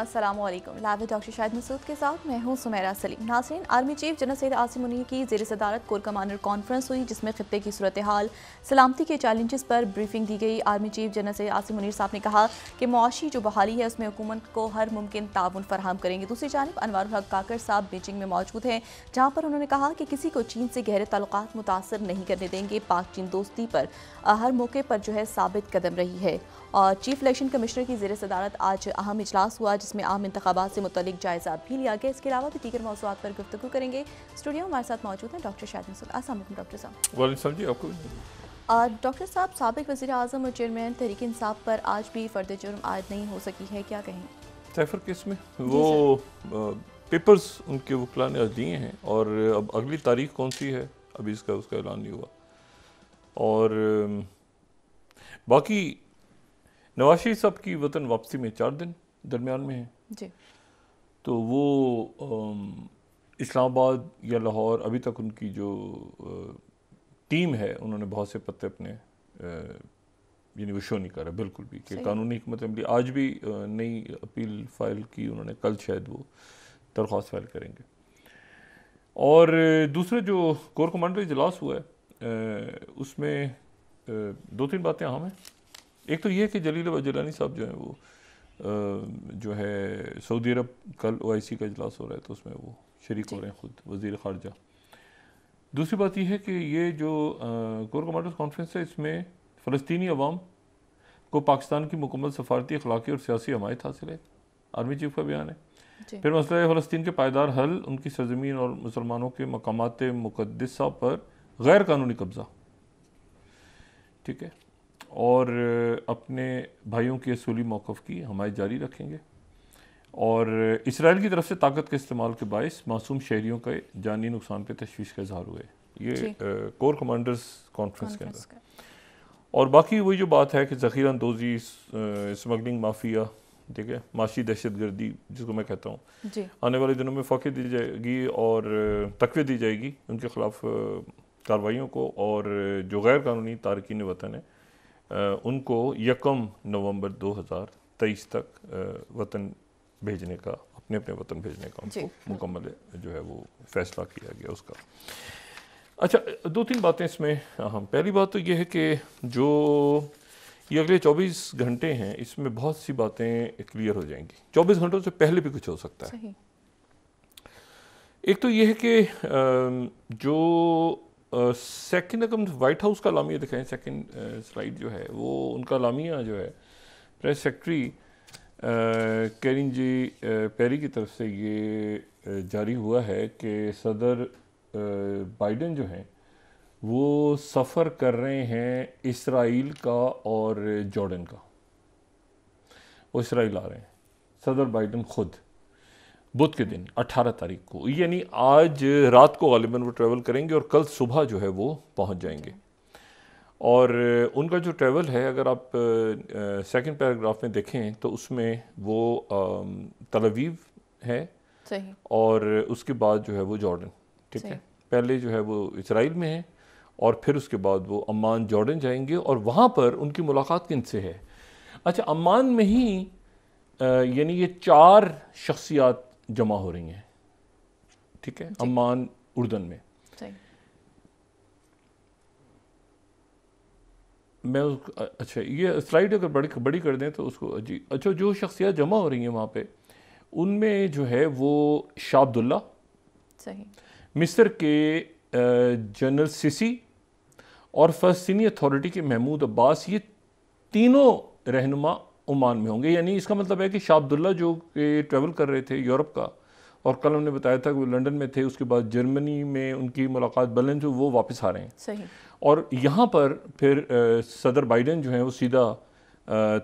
असलम लावे डॉक्टर शाहिद मसूद के साथ मैं हूं सुमेरा सलीम नासन army chief general Syed Asim Munir की जेर सदारत कोर कमांडर कॉन्फ्रेंस हुई जिसमें खत्े की सूरत हाल सलामती के चैलेंजेस पर ब्रीफिंग दी गई army chief general Syed Asim Munir साहब ने कहा कि मुआशी जो बहाली है उसमें हुकूमत को हर मुमकिन ताउन फराम करेंगे दूसरी जानब अनवर हक काकर साहब बीजिंग में मौजूद हैं जहाँ पर उन्होंने कहा कि किसी को चीन से गहरे ताल्लुक मुतासर नहीं करने देंगे पाक चीन दोस्ती पर हर मौके पर जो है साबित कदम रही है और चीफ इलेक्शन कमिश्नर की जेर सदारत आज अहम इजलास हुआ जिसमें आम इंतबात से मुतलिक जायजा भी लिया गया इसके अलावा भी दीगर मौसुआत पर गुफ्तु करेंगे स्टूडियो हमारे साथ मौजूद हैं डॉक्टर शाहिद मसूद असल डॉक्टर साहब डॉक्टर साहब सबक वजी अजम और चेयरमैन तहरीक इंसाफ पर आज भी फर्द जुर्म आयद नहीं हो सकी है क्या कहें सैफर केस में वो पेपर्स उनके वकला ने आज दिए हैं और अब अगली तारीख कौन सी है अभी इसका उसका ऐलान नहीं हुआ और बाकी नवाशी साहब की वतन वापसी में चार दिन दरमियान में है जी तो वो इस्लामाबाद या लाहौर अभी तक उनकी जो टीम है उन्होंने बहुत से पत्ते अपने यानी वो शो नहीं करा बिल्कुल भी कि कानूनी हमत अमली आज भी नई अपील फाइल की उन्होंने कल शायद वो दरख्वास्त फाइल करेंगे और दूसरे जो कोर कमांडर इजलास हुआ है उसमें दो तीन बातें अहम हैं एक तो ये है कि जलील वजलानी साहब जो है वो जो है सऊदी अरब कल ओ आई सी का इजलास हो रहा है तो उसमें वो शरीक हो रहे हैं ख़ुद वजीर ख़ारजा दूसरी बात यह है कि ये जो कोर कमांडर्स कॉन्फ्रेंस है इसमें फ़लस्तनी अवाम को पाकिस्तान की मुकम्मल सफारती अखलाकी और सियासी हमायत हासिल है आर्मी चीफ का बयान है फिर मसला फ़लस्तीन के पायदार हल उनकी सरजमीन और मुसलमानों के मकाम मुकदसा पर गैर कानूनी कब्ज़ा ठीक है और अपने भाइयों के असूली मौक़ की हमायत जारी रखेंगे और इसराइल की तरफ से ताकत के इस्तेमाल के बायस मासूम शहरीों के जानी नुकसान पर तशवीश का इजहार हुआ है ये कोर कमांडर्स कॉन्फ्रेंस के अंदर और बाकी वही जो बात है कि ज़ख़ीरा अंदोजी स्मगलिंग माफिया ठीक है माशी दहशत गर्दी जिसको मैं कहता हूँ आने वाले दिनों में फ़ाक़े दी जाएगी और तकवे दी जाएगी उनके ख़िलाफ़ कार्रवाइयों को और जो गैर कानूनी तारकिन वतन है उनको यकम नवंबर 2023 तक वतन भेजने का अपने अपने वतन भेजने का उनको मुकम्मल जो है वो फैसला किया गया उसका अच्छा दो तीन बातें इसमें अहम पहली बात तो ये है कि जो ये अगले 24 घंटे हैं इसमें बहुत सी बातें क्लियर हो जाएंगी 24 घंटों से पहले भी कुछ हो सकता है एक तो ये है कि जो सेकंड अगर वाइट हाउस का लामिया दिखाएं सेकेंड स्लाइड जो है वो उनका लामिया जो है press secretary Karine Jean Pierre की तरफ से ये जारी हुआ है कि सदर बाइडन जो हैं वो सफ़र कर रहे हैं इसराइल का और जॉर्डन का वो इसराइल आ रहे हैं सदर बाइडन ख़ुद बुध के दिन 18 तारीख को यानी आज रात को गालिबा वो ट्रैवल करेंगे और कल सुबह जो है वो पहुंच जाएंगे और उनका जो ट्रैवल है अगर आप सेकंड पैराग्राफ में देखें तो उसमें वो तलवीव है सही। और उसके बाद जो है वो जॉर्डन ठीक है पहले जो है वो इसराइल में है और फिर उसके बाद वो अम्मान जॉर्डन जाएंगे और वहाँ पर उनकी मुलाकात किन से है अच्छा अम्मान में ही यानी ये चार शख्सियात जमा हो रही हैं ठीक है अम्मान उर्दन में मैं उस अच्छा ये स्लाइड अगर बड़ी बड़ी कर दें तो उसको जी अच्छा जो शख्सियात जमा हो रही हैं वहाँ पे उनमें जो है वो शाहब्दुल्ला सही मिस्र के जनरल सिसी और फ़लस्तनी अथॉरिटी के महमूद अब्बास ये तीनों रहनुमा ओमान में होंगे यानी इसका मतलब है कि शाह अब्दुल्ला जो ट्रैवल कर रहे थे यूरोप का और कल हमने बताया था कि वो लंदन में थे उसके बाद जर्मनी में उनकी मुलाकात बलन जो वो वापस आ रहे हैं सही और यहाँ पर फिर सदर बाइडन जो हैं वो सीधा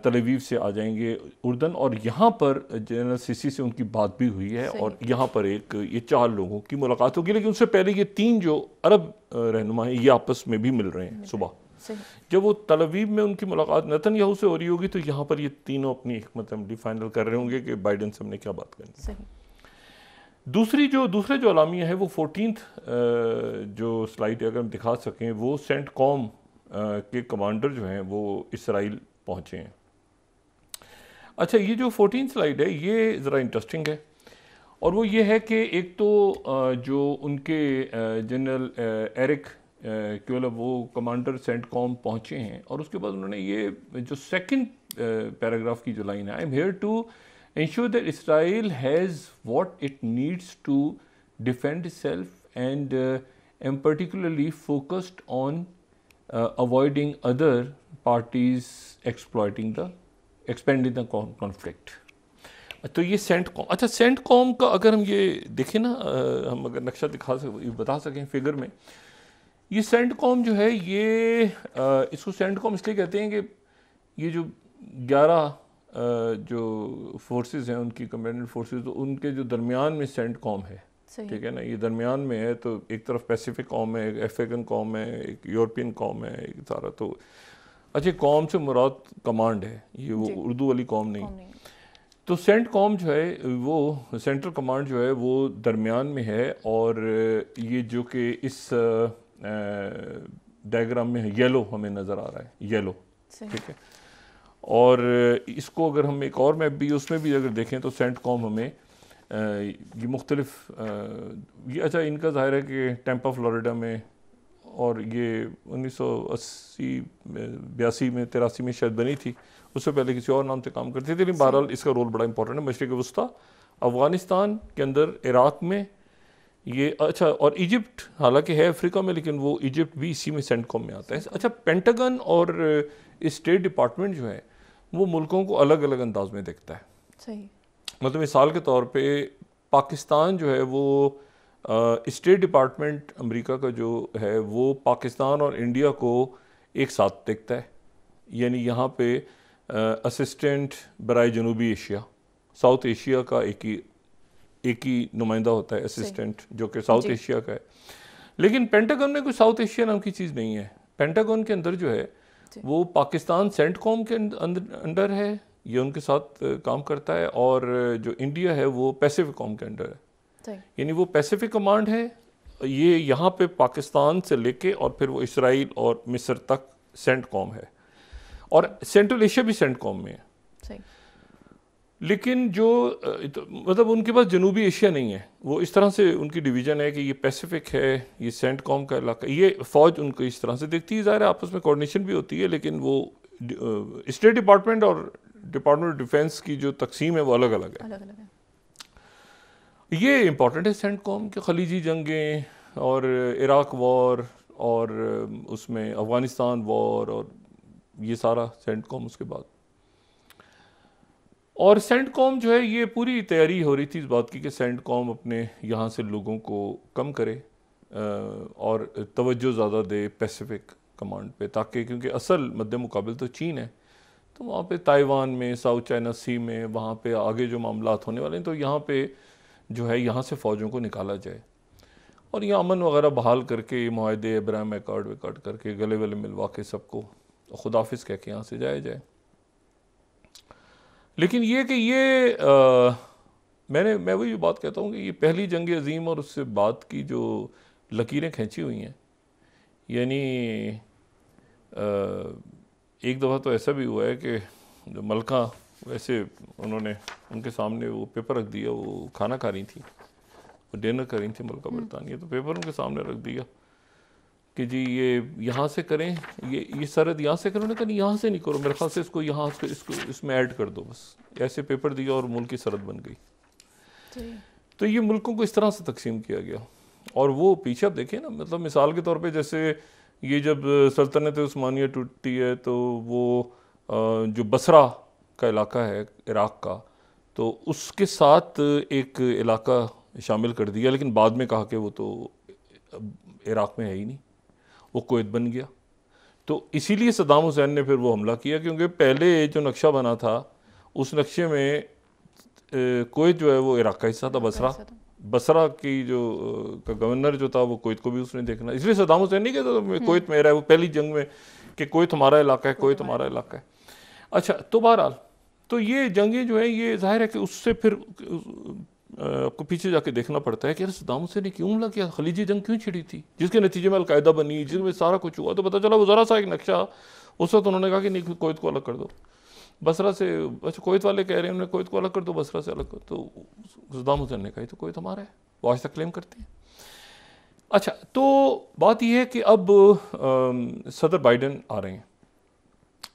तलवीव से आ जाएंगे उर्दन और यहाँ पर जनरल सीसी से उनकी बात भी हुई है और यहाँ पर एक ये चार लोगों की मुलाकात होगी लेकिन उससे पहले ये तीन जो अरब रहनुमा हैं ये आपस में भी मिल रहे हैं सुबह जब वो तलवीब में उनकी मुलाकात नतन याहू से हो रही होगी तो यहाँ पर ये तीनों अपनी हमत अमली फाइनल कर रहे होंगे कि बाइडन से हमने क्या बात करनी है दूसरी जो दूसरे जो अलामिया है वो फोर्टीन जो स्लाइड अगर हम दिखा सकें वो सेंट कॉम के कमांडर जो हैं वो इसराइल पहुँचे हैं अच्छा ये जो फोर्टीन स्लाइड है ये ज़रा इंटरेस्टिंग है और वो ये है कि एक तो जो उनके जनरल एरिक केवल वो कमांडर सेंट कॉम पहुँचे हैं और उसके बाद उन्होंने ये जो सेकंड पैराग्राफ की जो लाइन है I am here to ensure that Israel has what it needs to defend self and am particularly focused on avoiding other parties exploiting the expanding the conflict तो ये सेंट कॉम अच्छा CENTCOM का अगर हम ये देखें ना हम अगर नक्शा दिखा सक बता सकें फिगर में ये सेंट कॉम जो है ये आ, इसको सेंट कॉम इसलिए कहते हैं कि ये जो ग्यारह जो फोर्सेस हैं उनकी कमांडेंट फोर्सेस तो उनके जो दरमियान में सेंट कॉम है ठीक है ना ये दरमियान में है तो एक तरफ पैसिफिक कॉम है एक अफ्रीकन कॉम है एक यूरोपियन कॉम है एक सारा तो अच्छा कॉम से मुराद कमांड है ये वो उर्दू वाली कॉम नहीं।, नहीं तो सेंट कॉम जो है वो सेंट्रल कमांड जो है वो दरमियान में है और ये जो कि इस डायग्राम में येलो हमें नज़र आ रहा है येलो ठीक है और इसको अगर हम एक और मैप भी उसमें भी अगर देखें तो सेंट कॉम हमें ये मुख्तलिफ ये अच्छा इनका ज़ाहिर है कि टेम्पा फ्लोरिडा में और ये उन्नीस सौ अस्सी बयासी में तिरासी में शायद बनी थी उससे पहले किसी और नाम से काम करती थी लेकिन बहरहाल इसका रोल बड़ा इंपॉर्टेंट है मशरक वस्ती अफ़गानिस्तान के अंदर इराक़ में ये अच्छा और इजिप्ट हालांकि है अफ्रीका में लेकिन वो इजिप्ट भी इसी में सेंटकॉम में आता है अच्छा पेंटागन और स्टेट डिपार्टमेंट जो है वो मुल्कों को अलग अलग अंदाज में देखता है सही मतलब मिसाल के तौर पे पाकिस्तान जो है वो स्टेट डिपार्टमेंट अमेरिका का जो है वो पाकिस्तान और इंडिया को एक साथ देखता है यानी यहाँ पे असिस्टेंट बरए जनूबी एशिया साउथ एशिया का एक ही एक ही नुमाइंदा होता है असिस्टेंट जो कि साउथ एशिया का है लेकिन पेंटागन में कोई साउथ एशिया नाम की चीज़ नहीं है पेंटागन के अंदर जो है वो पाकिस्तान सेंट कॉम के अंडर है ये उनके साथ काम करता है और जो इंडिया है वो पैसिफिक कॉम के अंडर है यानी वो पैसिफिक कमांड है ये यहाँ पे पाकिस्तान से लेके और फिर वो इसराइल और मिस्र तक सेंट कॉम है और सेंट्रल एशिया भी सेंट कॉम में है लेकिन जो मतलब उनके पास जनूबी एशिया नहीं है वो इस तरह से उनकी डिवीज़न है कि ये पैसिफिक है ये सेंट कॉम का इलाका ये फ़ौज उनको इस तरह से देखती है ज़ाहिर है आपस में कोऑर्डिनेशन भी होती है लेकिन वो स्टेट डिपार्टमेंट और डिपार्टमेंट ऑफ डिफेंस की जो तकसीम है वो अलग अलग है अलग अलग है ये इम्पॉर्टेंट है सेंट कॉम के खलीजी जंगें और इराक वॉर और उसमें अफ़गानिस्तान वॉर और ये सारा सेंट कॉम उसके बाद और सेंट कॉम जो है ये पूरी तैयारी हो रही थी इस बात की कि सेंट कॉम अपने यहाँ से लोगों को कम करे और तवज्जो ज़्यादा दे पैसिफिक कमांड पे ताकि क्योंकि असल मद्द मुकाबल तो चीन है तो वहाँ पे ताइवान में साउथ चाइना सी में वहाँ पे आगे जो मामला होने वाले हैं तो यहाँ पे जो है यहाँ से फ़ौजों को निकाला जाए और यहाँ अमन वगैरह बहाल करके ये माहदे इब्राहिम एकॉर्ड वेकॉर्ड करके गले वले मिलवा के सबको खुदाफिस कह के यहाँ से जाया जाए लेकिन ये कि ये आ, मैंने मैं वही बात कहता हूँ कि ये पहली जंग अजीम और उससे बाद की जो लकीरें खींची हुई हैं यानी एक दफ़ा तो ऐसा भी हुआ है कि जो मलका वैसे उन्होंने उनके सामने वो पेपर रख दिया वो खाना खा रही थी वो डिनर कर रही थी मलका हम्म। बरतानिया तो पेपर उनके सामने रख दिया कि जी ये यहाँ से करें ये ये सरद यहाँ से करो ना कहीं यहाँ से नहीं करो मेरे ख्याल से इसको यहाँ से इसको इसमें ऐड कर दो बस ऐसे पेपर दिया और मुल्क की सरहद बन गई तो ये मुल्कों को इस तरह से तकसीम किया गया और वो पीछे आप देखें ना मतलब मिसाल के तौर पे जैसे ये जब सल्तनत उस्मानिया टूटती है तो वो जो बसरा का इलाका है इराक़ का तो उसके साथ एक इलाका शामिल कर दिया लेकिन बाद में कहा कि वो तो इराक़ में है ही नहीं वो कोयत बन गया तो इसीलिए सदाम हुसैन ने फिर वो हमला किया क्योंकि पहले जो नक्शा बना था उस नक्शे में कोत जो है वो इराक़ का हिस्सा था बसरा बसरा की जो का गवर्नर जो था वो कोयत को भी उसने देखना इसलिए सदाम हुसैन नहीं कहता तो में हम्म। मेरा है वो पहली जंग में कि कोयत हमारा इलाका है कोयत हमारा इलाका है अच्छा तो बहरहाल तो ये जंगें जो हैं ये जाहिर है कि उससे फिर आपको पीछे जाके देखना पड़ता है कि अरे सदाम हुसैन ने क्यों हमला किया खलीजी जंग क्यों छिड़ी थी जिसके नतीजे में अलकायदा बनी जिसमें सारा कुछ हुआ तो पता चला वो ज़रा सा एक नक्शा उस वक्त उन्होंने कहा कि नहीं कोयत को अलग कर दो बसरा से अच्छा कोयत वाले कह रहे हैं उन्होंने कोयत को अलग कर दो बसरा से अलग कर तो सदाम हुसैन ने कहा तो कोयत हमारा है वो आज तक क्लेम करते हैं अच्छा तो बात यह है कि अब सदर बाइडन आ रहे हैं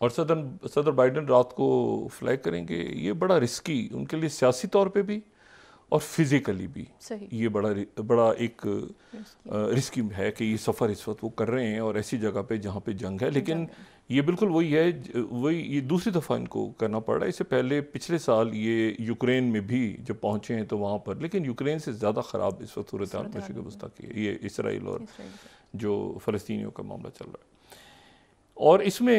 और सदर सदर बाइडन रात को फ्लैग करेंगे ये बड़ा रिस्की उनके लिए सियासी तौर पे भी और फिज़िकली भी ये बड़ा बड़ा एक रिस्की है कि ये सफ़र इस वक्त वो कर रहे हैं और ऐसी जगह पे जहाँ पे जंग है लेकिन ये बिल्कुल वही है वही ये दूसरी दफ़ा इनको करना पड़ रहा है इससे पहले पिछले साल ये यूक्रेन में भी जब पहुँचे हैं तो वहाँ पर लेकिन यूक्रेन से ज़्यादा ख़राब इस वक्त सूरत मुश्किल वस्ता की है ये इसराइल और जो फ़लस्तियों का मामला चल रहा है और इसमें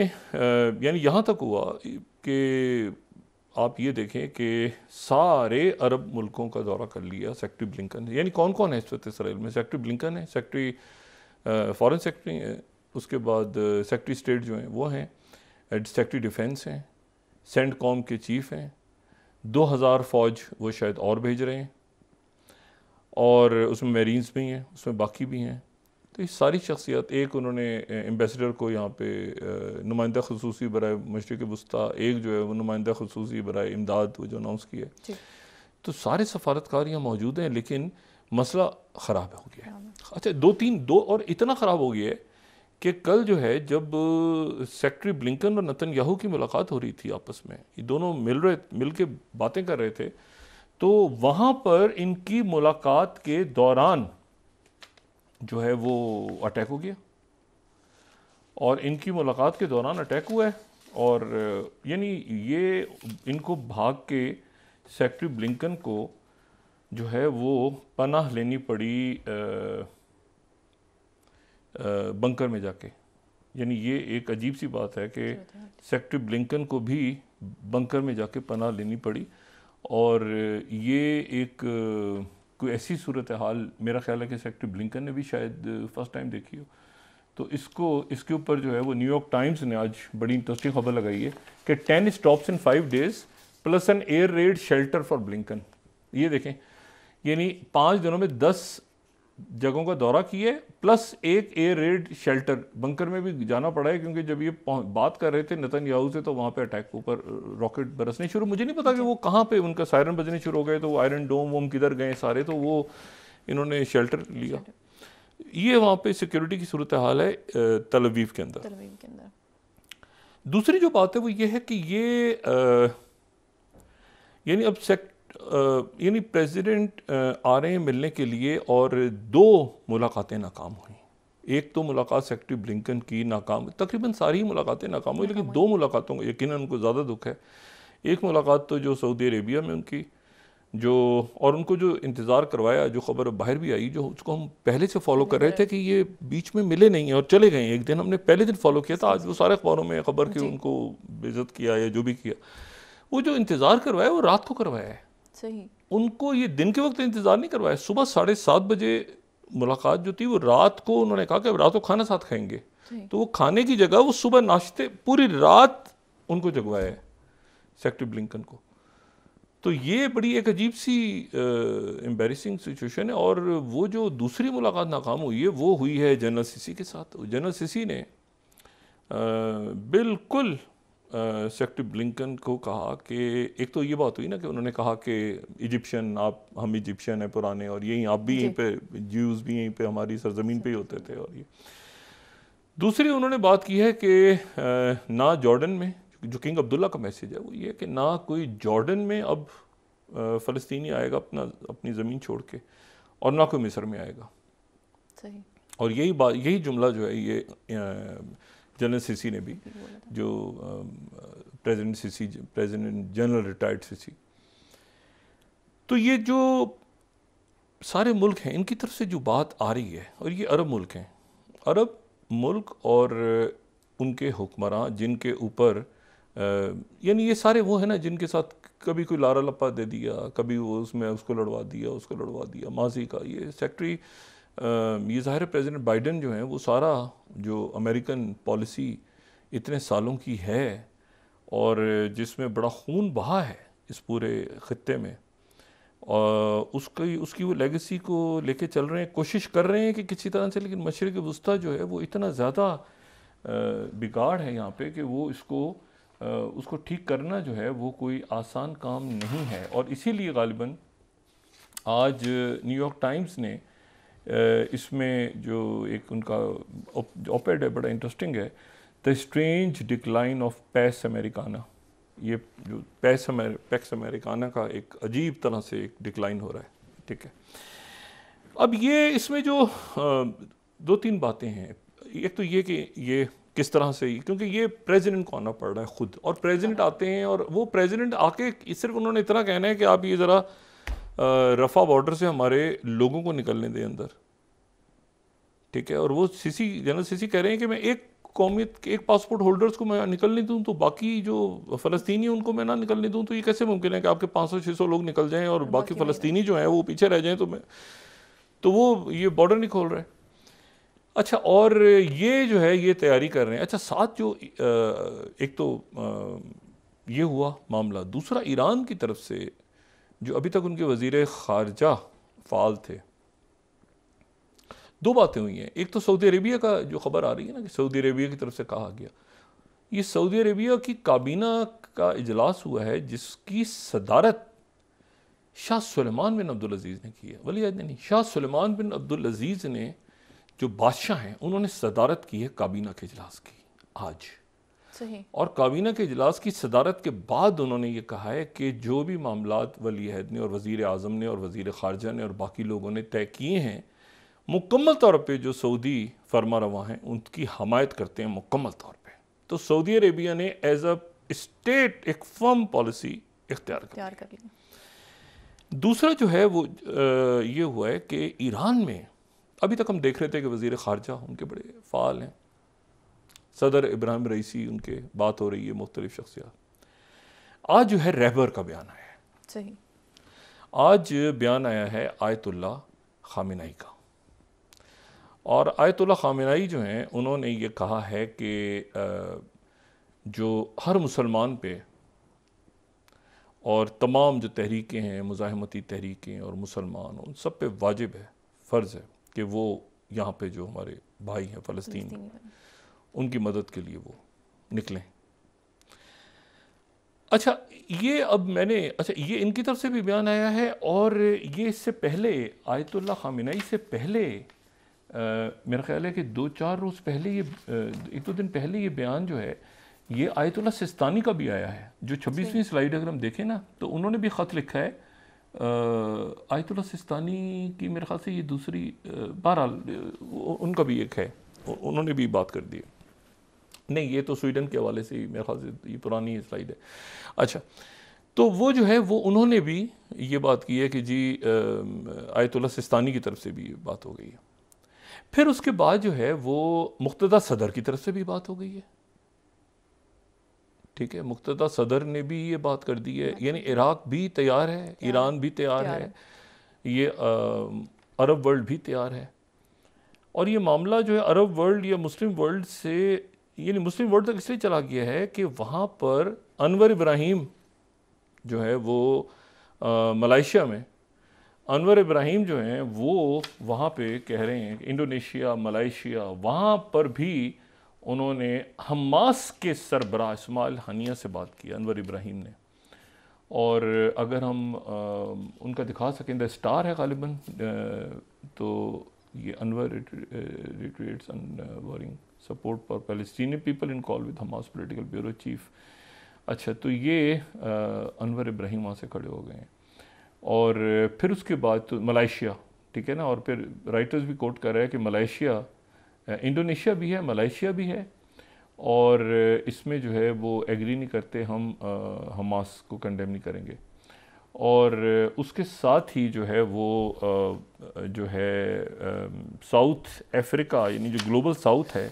यानी यहाँ तक हुआ कि आप ये देखें कि सारे अरब मुल्कों का दौरा कर लिया सेक्रेटरी ब्लिंकन यानी कौन कौन है इस वक्त इसराइल में सेक्रेटरी ब्लिंकन है सेक्रेटरी फॉरेन सेक्रेटरी है उसके बाद सेक्रेटरी स्टेट जो हैं वो हैं सेक्रेटरी डिफेंस हैं सेंट कॉम के चीफ हैं दो हज़ार फ़ौज वो शायद और भेज रहे हैं और उसमें मेरीन्स भी हैं उसमें बाकी भी हैं तो ये सारी शख्सियत एक उन्होंने एम्बेसडर को यहाँ पे नुमाइंदा खसूसी बरए मशरक़ वस्ती एक जो है वो नुमाइंदा खसूसी बरए इमदाद वो जो अनाउंस किया है तो सारे सफारतकार यहाँ मौजूद हैं लेकिन मसला ख़राब हो गया है अच्छा दो तीन दो और इतना ख़राब हो गया है कि कल जो है जब सेक्रटरी ब्लिंकन और नतन याहू की मुलाकात हो रही थी आपस में ये दोनों मिल रहे मिल के बातें कर रहे थे तो वहाँ पर इनकी मुलाकात के दौरान जो है वो अटैक हो गया और इनकी मुलाकात के दौरान अटैक हुआ है और यानी ये इनको भाग के सेक्रेटरी ब्लिंकन को जो है वो पनाह लेनी पड़ी आ, आ, बंकर में जाके यानी ये एक अजीब सी बात है कि सेक्रेटरी अच्छा, ब्लिंकन अच्छा। को भी बंकर में जाके पनाह लेनी पड़ी और ये एक कोई ऐसी सूरत हाल मेरा ख्याल है कि सेक्रेटरी ब्लिंकन ने भी शायद फर्स्ट टाइम देखी हो तो इसको इसके ऊपर जो है वो न्यूयॉर्क टाइम्स ने आज बड़ी इंटरेस्टिंग खबर लगाई है कि ten stops in five days plus an air raid shelter for Blinken ये देखें यानी पाँच दिनों में दस जगहों का दौरा किए प्लस एक एयर रेड शेल्टर बंकर में भी जाना पड़ा है क्योंकि जब ये बात कर रहे थे नतन याहू से तो वहाँ पे अटैक के ऊपर रॉकेट बरसने शुरू मुझे नहीं पता कि वो कहाँ पे उनका सायरन बजने शुरू हो गए तो वो आयरन डोम वोम किधर गए सारे तो वो इन्होंने शेल्टर लिया ये वहाँ पे सिक्योरिटी की सूरत हाल है तलवीव के अंदर दूसरी जो बात है वो ये है कि ये यानी अब सेक यानी प्रेसिडेंट आ रहे हैं मिलने के लिए और दो मुलाकातें नाकाम हुई एक तो मुलाकात सेक्रेटरी ब्लिंकन की नाकाम तकरीबन सारी मुलाकातें नाकाम हुई लेकिन दो मुलाकातों का यकीन उनको ज़्यादा दुख है एक मुलाकात तो जो सऊदी अरेबिया में उनकी जो और उनको जो इंतज़ार करवाया जो खबर बाहर भी आई जो उसको हम पहले से फॉलो कर रहे थे कि ये बीच में मिले नहीं हैं और चले गए एक दिन हमने पहले दिन फॉलो किया था आज वो सारे अखबारों में खबर की उनको बेजत किया या जो भी किया वो जो इंतज़ार करवाया वो रात को करवाया है सही उनको ये दिन के वक्त इंतज़ार नहीं करवाया सुबह साढ़े सात बजे मुलाकात जो थी वो रात को उन्होंने कहा कि रात को खाना साथ खाएंगे तो वो खाने की जगह वो सुबह नाश्ते पूरी रात उनको जगवाया है सेक्रेटरी ब्लिंकन को तो ये बड़ी एक अजीब सी एम्बेसिंग सिचुएशन है और वो जो दूसरी मुलाकात नाकाम हुई है वो हुई है जनरल सीसी के साथ जनरल सीसी ने आ, बिल्कुल सेक्रेटरी ब्लिंकन को कहा कि एक तो ये बात हुई ना कि उन्होंने कहा कि इजिप्शियन आप हम इजिप्शियन हैं पुराने और यहीं आप भी यहीं पे ज्यूज़ भी यहीं पे हमारी सरजमीन पे ही होते थे और ये दूसरी उन्होंने बात की है कि ना जॉर्डन में जो किंग अब्दुल्ला का मैसेज है वो ये कि ना कोई जॉर्डन में अब फ़लस्तनी आएगा अपना अपनी ज़मीन छोड़ के और ना कोई मिस्र में आएगा और यही बात यही जुमला जो है ये जनरल सीसी ने भी जो president Sisi president general retired Sisi तो ये जो सारे मुल्क हैं इनकी तरफ से जो बात आ रही है और ये अरब मुल्क हैं अरब मुल्क और उनके हुक्मरान जिनके ऊपर यानी ये सारे वो हैं ना जिनके साथ कभी कोई लारा लपा दे दिया कभी वो उसमें उसको लड़वा दिया उसको लड़वा दिया माजी का ये सेक्रेटरी ये ज़ाहिर प्रेसिडेंट बाइडन जो हैं वो सारा जो अमेरिकन पॉलिसी इतने सालों की है और जिसमें बड़ा खून बहा है इस पूरे ख़त्े में और उसकी उसकी वो लेगेसी को लेके चल रहे हैं कोशिश कर रहे हैं कि किसी तरह से लेकिन मशरक़ वस्ती जो है वो इतना ज़्यादा बिगाड़ है यहाँ पे कि वो इसको उसको ठीक करना जो है वो कोई आसान काम नहीं है और इसीलिए गालिबा आज न्यूयॉर्क टाइम्स ने इसमें जो एक उनका ओपेड है बड़ा इंटरेस्टिंग है the strange decline of pax Americana ये जो पैस अमेर पैक्स अमेरिकाना का एक अजीब तरह से एक डिक्लाइन हो रहा है ठीक है अब ये इसमें जो दो तीन बातें हैं एक तो ये कि ये किस तरह से क्योंकि ये प्रेसिडेंट को आना पड़ रहा है ख़ुद और प्रेसिडेंट आते हैं और वो प्रेसिडेंट आके सिर्फ उन्होंने इतना कहना है कि आप ये ज़रा रफ़ा बॉर्डर से हमारे लोगों को निकलने दें अंदर ठीक है और वो सीसी जनरल सीसी कह रहे हैं कि मैं एक कौमियत के एक पासपोर्ट होल्डर्स को मैं निकलने दूं तो बाकी जो फ़लस्तीनी उनको मैं ना निकलने दूं तो ये कैसे मुमकिन है कि आपके 500-600 लोग निकल जाएं और बाकी, बाकी फ़लस्तीनी जो हैं वो पीछे रह जाएं तो मैं तो वो ये बॉर्डर नहीं खोल रहे अच्छा और ये जो है ये तैयारी कर रहे हैं अच्छा साथ जो एक तो ये हुआ मामला दूसरा ईरान की तरफ से जो अभी तक उनके वजीर खारजा फाल थे दो बातें हुई हैं एक तो सऊदी अरेबिया का जो खबर आ रही है ना कि सऊदी अरेबिया की तरफ से कहा गया ये सऊदी अरेबिया की काबीना का इजलास हुआ है जिसकी सदारत शाह सलेमान बिन अब्दुल अजीज़ ने की है वली याद नहीं शाह सलेमान बिन अब्दुल अजीज़ ने जो बादशाह हैं उन्होंने सदारत की है काबीना के इजलास की आज और काबीना के इजलास की सदारत के बाद उन्होंने ये कहा है कि जो भी मामला वली अहद ने और वज़ी अजम ने और वज़ी ख़ारजा ने और बाकी लोगों ने तय किए हैं मुकम्मल तौर पर जो सऊदी फरमा रवा हैं उनकी हमायत करते हैं मुकम्मल तौर पर तो सऊदी अरेबिया ने एज अ स्टेट एक फर्म पॉलिसी इख्तियार कर दूसरा जो है वो ये हुआ है कि ईरान में अभी तक हम देख रहे थे कि वज़ी ख़ारजा उनके बड़े फ़ाल हैं सदर इब्राहिम रईसी उनके बात हो रही है मुख्तलिफ शख्सियात आज जो है रहबर का बयान आया है सही आज बयान आया है आयतुल्ला खामिनाई का और आयतुल्ला खामिनाई जो हैं उन्होंने ये कहा है कि जो हर मुसलमान पे और तमाम जो तहरीकें हैं मुजामती तहरीकें और मुसलमान उन सब पे वाजिब है फ़र्ज़ है कि वो यहाँ पे जो हमारे भाई हैं फ़लस्तीन उनकी मदद के लिए वो निकलें अच्छा ये अब मैंने अच्छा ये इनकी तरफ से भी बयान आया है और ये इससे पहले आयतुल्ला खामिनाई से पहले आ, मेरा ख्याल है कि दो चार रोज़ पहले ये एक दो दिन पहले ये बयान जो है ये आयतुल्ला सिस्तानी का भी आया है जो छब्बीसवीं स्लाइड अगर हम देखें ना तो उन्होंने भी ख़त लिखा है आयतुल्ला सिस्तानी की मेरे ख्याल से ये दूसरी बहरहाल उनका भी एक है उन्होंने भी बात कर दी है नहीं ये तो स्वीडन के हवाले से मेरे ख्याल से ये पुरानी स्लाइड है अच्छा तो वो जो है वो उन्होंने भी ये बात की है कि जी आयतुल्ला सिस्तानी की तरफ से भी बात हो गई है फिर उसके बाद जो है वो मुख्तदा सदर की तरफ से भी बात हो गई है ठीक है मुख्तदा सदर ने भी ये बात कर दी है हाँ। यानी इराक भी तैयार है ईरान भी तैयार है।, है ये आ, अरब वर्ल्ड भी तैयार है और ये मामला जो है अरब वर्ल्ड या मुस्लिम वर्ल्ड से यानी मुस्लिम वर्ल्ड तक इसलिए चला गया है कि वहाँ पर अनवर इब्राहिम जो है वो मलाइशिया में अनवर इब्राहिम जो हैं वो वहाँ पे कह रहे हैं इंडोनेशिया मलाइशिया वहाँ पर भी उन्होंने हमास के सरबरा इसमाल हनिया से बात की अनवर इब्राहिम ने और अगर हम आ, उनका दिखा सकें द स्टार है गालिबा तो ये Anwar reiterates unwavering support for Palestinian people in call with Hamas political bureau chief अच्छा तो ये अनवर इब्राहिम वहाँ से खड़े हो गए हैं और फिर उसके बाद तो मलाइशिया ठीक है ना और फिर राइटर्स भी कोट कर रहे हैं कि मलाइशिया इंडोनेशिया भी है मलाइशिया भी है और इसमें जो है वो एग्री नहीं करते हम आ, हमास को कंडेम नहीं करेंगे और उसके साथ ही जो है वो आ, जो है साउथ अफ्रीका यानी जो ग्लोबल साउथ है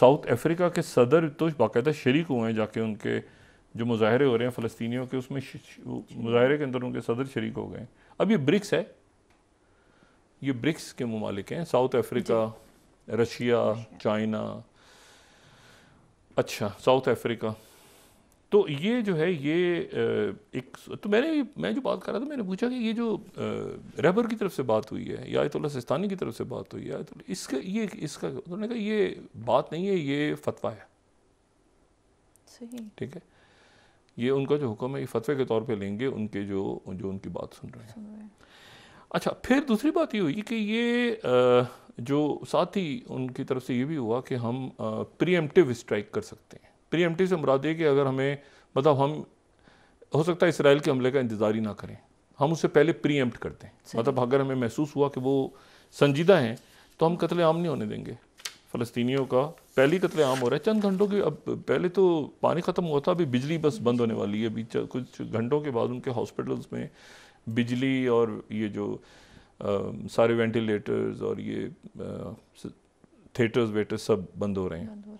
साउथ अफ्रीका के सदर तो बाकायदा शरीक हुए हैं जाके उनके जो मुजाहरे हो रहे हैं फ़लस्तियों के उसमें मुजाहरे के अंदर उनके सदर शरीक हो गए हैं अब ये ब्रिक्स है ये ब्रिक्स के ममालिक हैं साउथ अफ्रीका रशिया चाइना अच्छा साउथ अफ्रीका तो ये जो है ये एक तो मैंने मैं जो बात कर रहा था मैंने पूछा कि ये जो रहबर की तरफ से बात हुई है या आयतुल्ला सिस्तानी की तरफ से बात हुई है तो इसका ये इसका उन्होंने कहा ये बात नहीं है ये फतवा है ठीक है ये उनका जो हुक्म है ये फतवे के तौर पे लेंगे उनके जो जो उनकी बात सुन रहे हैं अच्छा फिर दूसरी बात ये हुई कि ये जो साथ ही उनकी तरफ से ये भी हुआ कि हम प्रियमटिव स्ट्राइक कर सकते हैं प्री एम से मुराद ये कि अगर हमें मतलब हम हो सकता है इसराइल के हमले का इंतज़ार ही ना करें हम उससे पहले प्री एम्प्ट करते हैं मतलब अगर हमें महसूस हुआ कि वो संजीदा हैं तो हम कतले आम नहीं होने देंगे फ़लस्तियों का पहले कतले आम हो रहा है चंद घंटों के अब पहले तो पानी ख़त्म हुआ था अभी बिजली बस बंद होने वाली है अभी कुछ घंटों के बाद उनके हॉस्पिटल्स में बिजली और ये जो आ, सारे वेंटिलेटर्स और ये थिएटर्स वेटर्स सब बंद हो रहे हैं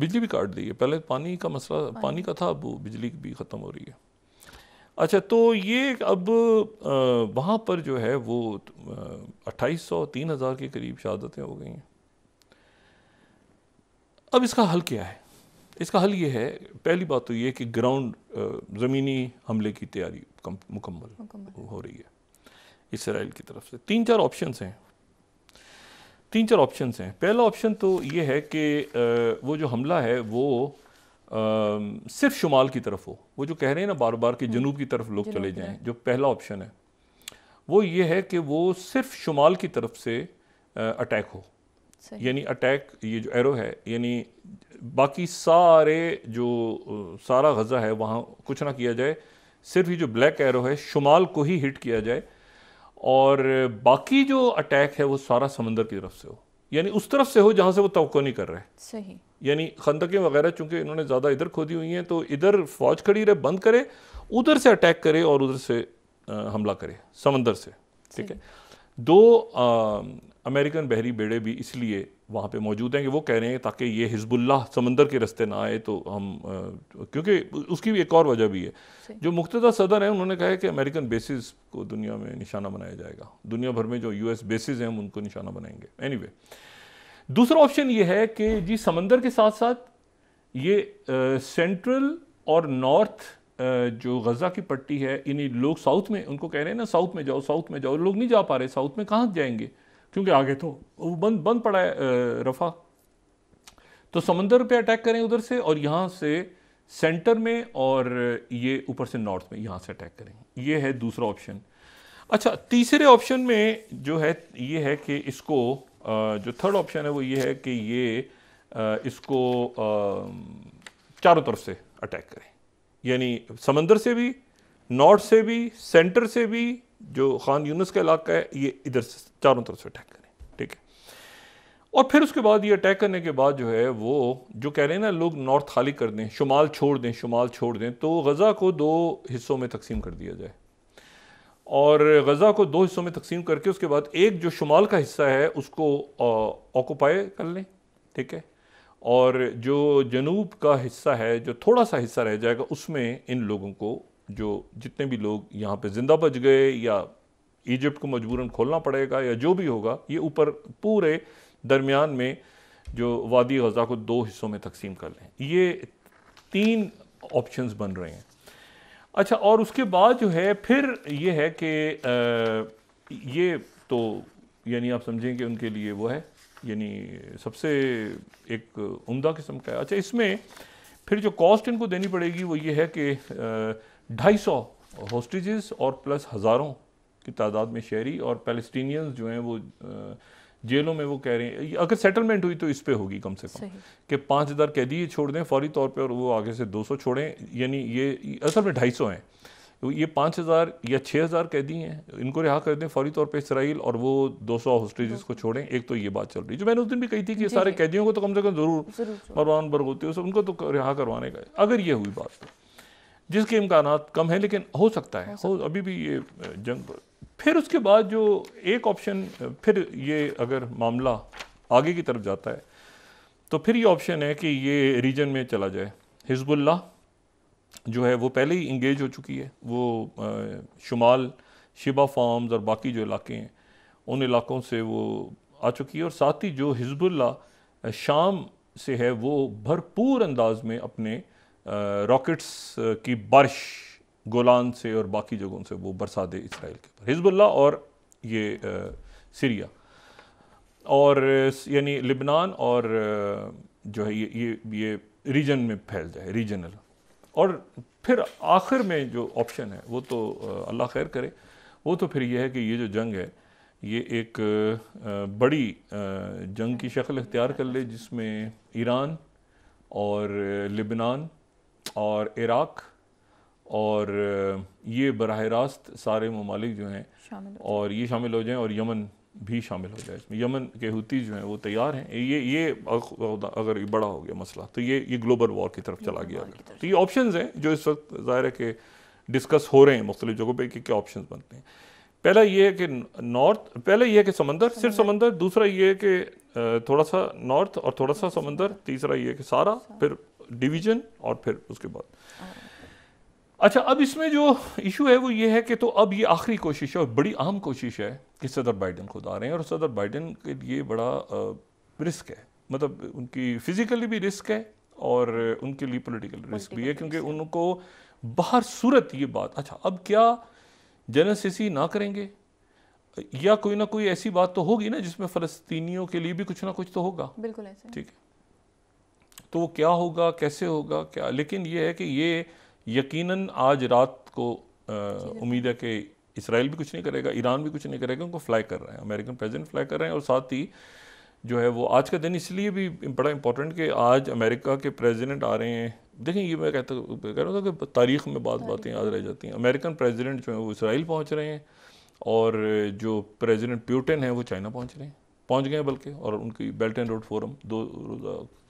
बिजली भी काट दी है पहले पानी का मसला पानी, पानी का था अब बिजली भी ख़त्म हो रही है अच्छा तो ये अब वहाँ पर जो है वो अट्ठाईस सौ तीन हज़ार के करीब शहादतें हो गई हैं अब इसका हल क्या है इसका हल ये है पहली बात तो ये कि ग्राउंड ज़मीनी हमले की तैयारी मुकम्मल हो रही है इसराइल की तरफ से तीन चार ऑप्शंस हैं तीन चार ऑप्शन हैं पहला ऑप्शन तो ये है कि वो जो हमला है वो आ, सिर्फ शुमाल की तरफ हो वो जो कह रहे हैं ना बार बार कि हम्म। जनूब की तरफ लोग चले जाएं जो पहला ऑप्शन है वो ये है कि वो सिर्फ शुमाल की तरफ से अटैक हो यानी अटैक ये जो एरो है यानी बाकी सारे जो सारा गज़ा है वहाँ कुछ ना किया जाए सिर्फ ये जो ब्लैक एरो है शुमाल को ही हिट किया जाए और बाकी जो अटैक है वो सारा समंदर की तरफ से हो यानी उस तरफ से हो जहाँ से वो तो नहीं कर रहे सही यानी खंदकें वगैरह चूंकि इन्होंने ज़्यादा इधर खोदी हुई हैं तो इधर फौज खड़ी रहे बंद करे उधर से अटैक करे और उधर से आ, हमला करे समंदर से ठीक है दो अमेरिकन बहरी बेड़े भी इसलिए वहाँ पे मौजूद हैं कि वो कह रहे हैं ताकि ये हिजबुल्ला समंदर के रास्ते ना आए तो हम क्योंकि उसकी भी एक और वजह भी है जो मुख्तदा सदर हैं उन्होंने कहा है कि अमेरिकन बेसिस को दुनिया में निशाना बनाया जाएगा दुनिया भर में जो यू एस बेसिस हैं हम उनको निशाना बनाएंगे एनी anyway, दूसरा ऑप्शन ये है कि जी समंदर के साथ साथ ये सेंट्रल और नॉर्थ जो गज़ा की पट्टी है इन्हीं लोग साउथ में उनको कह रहे हैं ना साउथ में जाओ साउथ में जाओ लोग नहीं जा पा रहे साउथ में कहाँ जाएंगे क्योंकि आगे तो वो बंद बंद पड़ा है रफ़ा तो समंदर पे अटैक करें उधर से और यहाँ से सेंटर में और ये ऊपर से नॉर्थ में यहाँ से अटैक करें ये है दूसरा ऑप्शन अच्छा तीसरे ऑप्शन में जो है ये है कि इसको जो थर्ड ऑप्शन है वो ये है कि ये इसको चारों तरफ से अटैक करें यानी समंदर से भी नॉर्थ से भी सेंटर से भी जो खान यूनस का इलाका है ये इधर से चारों तरफ से अटैक करें ठीक है और फिर उसके बाद ये अटैक करने के बाद जो है वो जो कह रहे हैं ना लोग नॉर्थ खाली कर दें शुमाल छोड़ दें शुमाल छोड़ दें तो गज़ा को दो हिस्सों में तकसीम कर दिया जाए और गज़ा को दो हिस्सों में तकसीम करके उसके बाद एक जो शुमाल का हिस्सा है उसको ऑक्यूपाई कर लें ठीक है और जो जनूब का हिस्सा है जो थोड़ा सा हिस्सा रह जाएगा उसमें इन लोगों को जो जितने भी लोग यहाँ पे ज़िंदा बच गए या इजिप्ट को मजबूरन खोलना पड़ेगा या जो भी होगा ये ऊपर पूरे दरमियान में जो वादी गज़ा को दो हिस्सों में तकसीम कर लें ये तीन ऑप्शंस बन रहे हैं अच्छा और उसके बाद जो है फिर ये है कि ये तो यानी आप समझें कि उनके लिए वो है यानी सबसे एक उम्दा किस्म का है अच्छा इसमें फिर जो कॉस्ट इनको देनी पड़ेगी वो ये है कि ढाई सौ होस्टेजेस और प्लस हज़ारों की तादाद में शहरी और पैलेस्टीनियंस जो हैं वो जेलों में वो कह रहे हैं अगर सेटलमेंट हुई तो इस पर होगी कम से कम कि पाँच हज़ार कैदी छोड़ दें फौरी तौर पर और वो आगे से दो सौ छोड़ें यानी ये असल में ढाई सौ हैं तो ये पाँच हज़ार या छः हज़ार कैदी हैं इनको रिहा कर दें फौरी तौर पर इसराइल और वो दो सौ होस्टेज को छोड़ें एक तो ये बात चल रही है जो मैंने उस दिन भी कही थी कि सारे कैदियों को तो कम से कम ज़रूर मरवान बरगोती उनको तो रिहा करवाने का अगर ये हुई बात तो जिसके इम्कान कम हैं लेकिन हो सकता है हो अभी भी ये जंग फिर उसके बाद जो एक ऑप्शन फिर ये अगर मामला आगे की तरफ जाता है तो फिर ये ऑप्शन है कि ये रीजन में चला जाए हिजबुल्ला जो है वो पहले ही इंगेज हो चुकी है वो शुमाल शिबा फार्म्स और बाकी जो इलाके हैं उन इलाकों से वो आ चुकी है और साथ ही जो हिजबुल्ला शाम से है वो भरपूर अंदाज में अपने रॉकेट्स की बारिश गोलान से और बाकी जगहों से वो बरसा दे इसराइल के ऊपर हिजबुल्ला और ये सीरिया और यानी लिबनान और जो है ये ये ये रीजन में फैल जाए रीजनल और फिर आखिर में जो ऑप्शन है वो तो अल्लाह खैर करे वो तो फिर ये है कि ये जो जंग है ये एक बड़ी जंग की शक्ल अख्तियार कर ले जिसमें ईरान और लिबनान और इराक़ और ये बरह रास्त सारे ममालिक जो हैं और ये शामिल हो जाएँ और यमन भी शामिल हो जाए इसमें यमन के हूती जो हैं वो तैयार हैं ये ये अगर बड़ा हो गया मसला तो ये ये ग्लोबल वॉर की तरफ चला गया अगर तो ये ऑप्शन हैं जो इस वक्त ज़ाहिर है कि डिस्कस हो रहे हैं मुख्तलि जगहों पर कि क्या ऑप्शन बनते हैं पहला ये है कि नॉर्थ पहला ये है कि समंदर सिर्फ समंदर दूसरा ये है कि थोड़ा सा नॉर्थ और थोड़ा सा समंदर तीसरा ये है कि सारा फिर डिवीजन और फिर उसके बाद अच्छा अब इसमें जो इशू है वो ये है कि तो अब ये आखिरी कोशिश है और बड़ी अहम कोशिश है कि सदर बाइडन खुद आ रहे हैं और सदर बाइडन के लिए बड़ा रिस्क है मतलब उनकी फिज़िकली भी रिस्क है और उनके लिए पॉलिटिकल रिस्क भी है क्योंकि उनको बाहर सूरत ये बात अच्छा अब क्या जनरल ना करेंगे या कोई ना कोई ऐसी बात तो होगी ना जिसमें फ़लस्तीनियों के लिए भी कुछ ना कुछ तो होगा बिल्कुल ऐसा ठीक है तो वो क्या होगा कैसे होगा क्या लेकिन ये है कि ये यकीनन आज रात को उम्मीद है कि इसराइल भी कुछ नहीं करेगा ईरान भी कुछ नहीं करेगा उनको फ्लाई कर रहे हैं अमेरिकन प्रेजिडेंट फ्लाई कर रहे हैं और साथ ही जो है वो आज का दिन इसलिए भी बड़ा इंपॉर्टेंट कि आज अमेरिका के प्रेसिडेंट आ रहे हैं देखें ये मैं कहता कह रहा था कि तारीख में बात बातें याद रह जाती हैं अमेरिकन प्रेसिडेंट जो है वो इसराइल पहुंच रहे हैं और जो प्रेसिडेंट प्यूटन है वो चाइना पहुंच रहे हैं पहुंच गए बल्कि और उनकी बेल्ट एंड रोड फोरम दो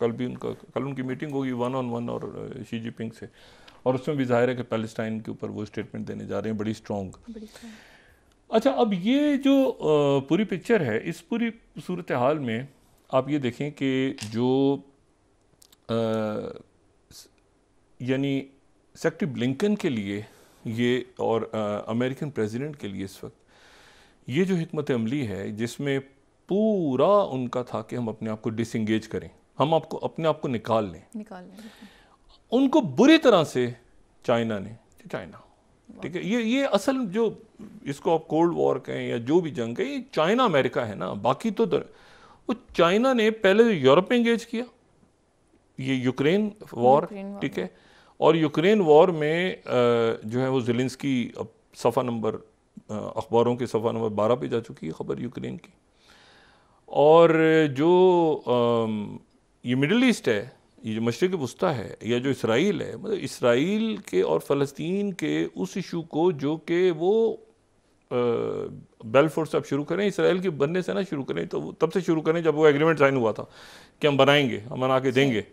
कल भी उनका कल उनकी मीटिंग होगी वन ऑन वन और शी जी पिंग से और उसमें भी जाहिर है कि पैलेस्टाइन के ऊपर वो स्टेटमेंट देने जा रहे हैं बड़ी स्ट्रॉन्ग अच्छा अब ये जो पूरी पिक्चर है इस पूरी सूरत हाल में आप ये देखें कि जो यानी सेक्रेटरी ब्लिंकन के लिए ये और अमेरिकन प्रेसिडेंट के लिए इस वक्त ये जो हमत अमली है जिसमें पूरा उनका था कि हम अपने आप को डिसंगेज करें हम आपको अपने आप को निकाल लें निकाल लें उनको बुरी तरह से चाइना ने चाइना ठीक है ये ये असल जो इसको आप कोल्ड वॉर कहें या जो भी जंग कहें ये चाइना अमेरिका है ना बाकी तो वो चाइना ने पहले तो यूरोप में इंगेज किया ये यूक्रेन वॉर ठीक है और यूक्रेन वॉर में जो है वो जिलेंस की सफ़ा नंबर अखबारों के सफ़ा नंबर बारह पे जा चुकी है खबर यूक्रेन की और जो ये मिडल ईस्ट है ये जो मशरक़ वस्ती है या जो इसराइल है मतलब इसराइल के और फ़लस्तीन के उस इशू को जो कि वो बेलफोर से आप शुरू करें इसराइल के बनने से ना शुरू करें तो तब से शुरू करें जब वो एग्रीमेंट साइन हुआ था कि हम बनाएंगे हम बना के देंगे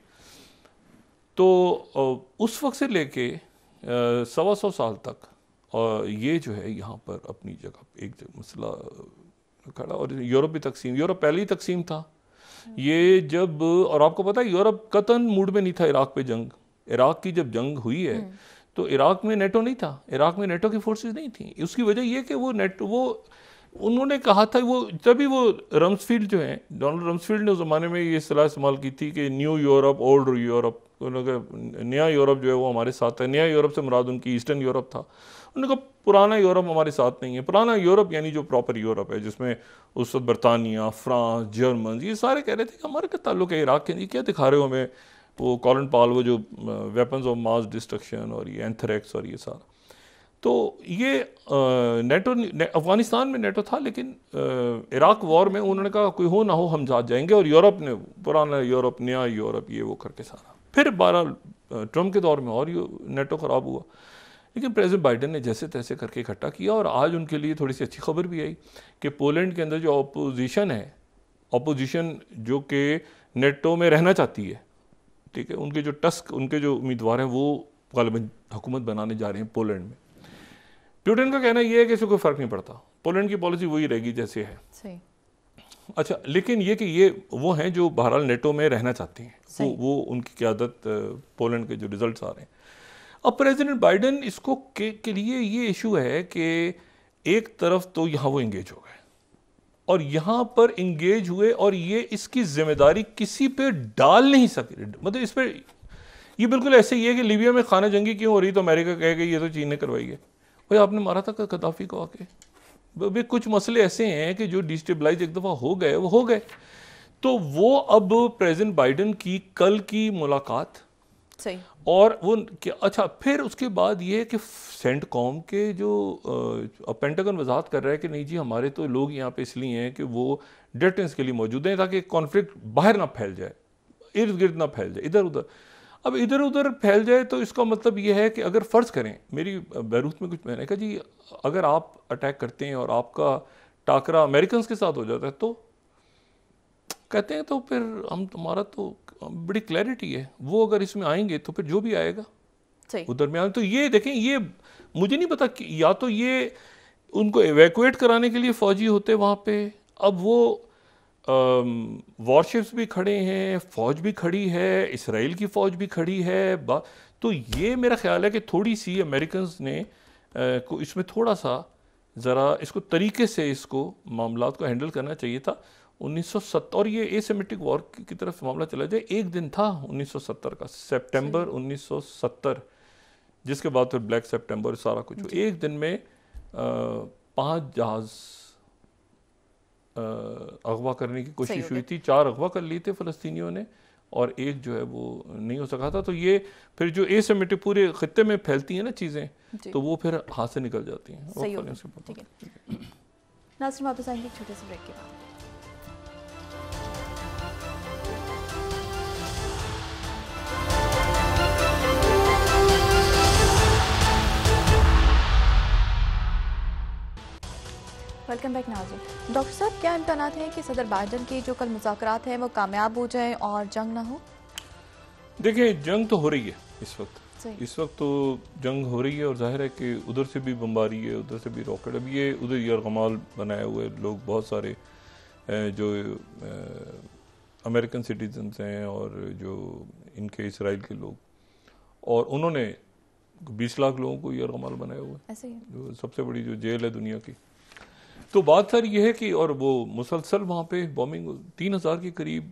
तो उस वक्त से लेके सवा सौ साल तक ये जो है यहाँ पर अपनी जगह एक मसला खड़ा और यूरोप भी तकसीम यूरोप पहले ही तकसीम था ये जब और आपको पता है यूरोप कतन मूड में नहीं था इराक पे जंग इराक की जब जंग हुई है हम्म। तो इराक में नेटो नहीं था इराक में नेटो की फोर्सेस नहीं थी उसकी वजह यह कि वो नेटो वो उन्होंने कहा था वो तभी वो रम्सफील्ड जो है डोनाल्ड रम्सफील्ड ने उस ज़माने में ये सलाह इस्तेमाल की थी कि न्यू यूरोप ओल्ड यूरोप उन्होंने कहा नया यूरोप जो है वो हमारे साथ है नया यूरोप से मुराद उनकी ईस्टर्न यूरोप था उन्होंने कहा पुराना यूरोप हमारे साथ नहीं है पुराना यूरोप यानी जो प्रॉपर यूरोप है जिसमें उस वक्त बरतानिया फ्रांस जर्मन ये सारे कह रहे थे कि हमारे क्या ताल्लुक है इराक के लिए क्या दिखा रहे हो हमें वो कॉलन पाल वो जो वेपन्स ऑफ मास डिस्ट्रक्शन और ये एंथरेक्स और ये सारा तो ये नेटो ने, अफ़गानिस्तान में नेटो था लेकिन इराक वॉर में उन्होंने कहा कोई हो ना हो हम जा जाएंगे और यूरोप ने पुराना यूरोप नया यूरोप ये वो करके सारा फिर बारह ट्रम्प के दौर में और नेटो ख़राब हुआ लेकिन प्रेसिडेंट बाइडन ने जैसे तैसे करके इकट्ठा किया और आज उनके लिए थोड़ी सी अच्छी खबर भी आई कि पोलैंड के अंदर जो अपोजिशन है अपोजिशन जो कि नेटो में रहना चाहती है ठीक है उनके जो टस्क उनके जो उम्मीदवार हैं वो गलबन हुकूमत बनाने जा रहे हैं पोलैंड में प्यूटन का कहना यह है कि इसे कोई फ़र्क नहीं पड़ता पोलैंड की पॉलिसी वही रहेगी जैसे है अच्छा लेकिन ये कि ये वो हैं जो बहरहाल नेटो में रहना चाहते हैं वो वो उनकी क्यादत पोलैंड के जो रिजल्ट्स आ रहे हैं अब प्रेसिडेंट बाइडेन इसको के, के लिए ये इशू है कि एक तरफ तो यहाँ वो इंगेज हो गए और यहाँ पर इंगेज हुए और ये इसकी जिम्मेदारी किसी पे डाल नहीं सके मतलब इस पर ये बिल्कुल ऐसे ही है कि लीबिया में खाना जंगी क्यों हो रही तो अमेरिका कहेगा ये तो चीन ने करवाई है भाई आपने मारा था कदाफी को आके भाई कुछ मसले ऐसे हैं कि जो डिस्टेबलाइज एक दफ़ा हो गए वो हो गए तो वो अब प्रेजिडेंट बाइडन की कल की मुलाकात सही और वो अच्छा फिर उसके बाद ये कि सेंट कॉम के जो पेंटागन वजाहत कर रहा है कि नहीं जी हमारे तो लोग यहाँ पे इसलिए हैं कि वो डेटेंस के लिए मौजूद हैं ताकि कॉन्फ्लिक्ट बाहर ना फैल जाए इर्द गिर्द ना फैल जाए इधर उधर अब इधर उधर फैल जाए तो इसका मतलब ये है कि अगर फ़र्ज़ करें मेरी बैरूत में कुछ मैंने कहा जी अगर आप अटैक करते हैं और आपका टाकरा अमेरिकन के साथ हो जाता है तो कहते हैं तो फिर हम तुम्हारा तो बड़ी क्लैरिटी है वो अगर इसमें आएंगे तो फिर जो भी आएगा वो दरमियान तो ये देखें ये मुझे नहीं पता कि या तो ये उनको एवेकुएट कराने के लिए फ़ौजी होते वहाँ पे अब वो वॉरशिप्स भी खड़े हैं फ़ौज भी खड़ी है इसराइल की फ़ौज भी खड़ी है तो ये मेरा ख्याल है कि थोड़ी सी अमेरिकन ने आ, को इसमें थोड़ा सा ज़रा इसको तरीके से इसको मामला को हैंडल करना चाहिए था 1970 और ये एसेमेटिक वॉर की तरफ मामला चला जाए एक दिन था 1970 का सितंबर 1970 जिसके बाद फिर ब्लैक सितंबर सारा कुछ एक दिन में पांच जहाज अगवा करने की कोशिश हुई थी चार अगवा कर लिए थे फलस्तीनियों ने और एक जो है वो नहीं हो सका था तो ये फिर जो ए एसिमेट्रिक पूरे खत्े में फैलती हैं ना चीज़ें तो वो फिर हाथ से निकल जाती हैं नासिर वापस आएंगे छोटे से ब्रेक के बाद वेलकम बैक नाजी डॉक्टर साहब क्या इम्कान हैं कि सदर बाइडन की जो कल मुजात हैं वो कामयाब हो जाए और जंग ना हो देखिए जंग तो हो रही है इस वक्त इस वक्त तो जंग हो रही है और जाहिर है कि उधर से भी बमबारी है उधर से भी रॉकेट अब ये उधर यरगमाल बनाए हुए लोग बहुत सारे जो अमेरिकन सिटीजन हैं और जो इनके इसराइल के लोग और उन्होंने बीस लाख लोगों को यरगमाल बनाए हुए जो सबसे बड़ी जो जेल है दुनिया की तो बात सर यह है कि और वो मुसलसल वहाँ पे बॉम्बिंग तीन हज़ार के करीब